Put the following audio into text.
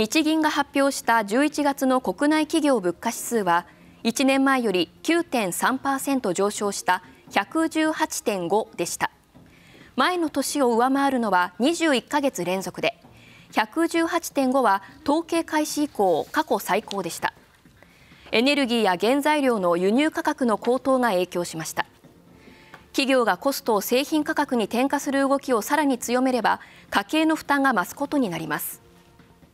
日銀が発表した11月の国内企業物価指数は1年前より9.3%上昇した118.5でした前の年を上回るのは21ヶ月連続で118.5は統計開始以降過去最高でしたエネルギーや原材料の輸入価格の高騰が影響しました企業がコストを製品価格に転嫁する動きをさらに強めれば家計の負担が増すことになります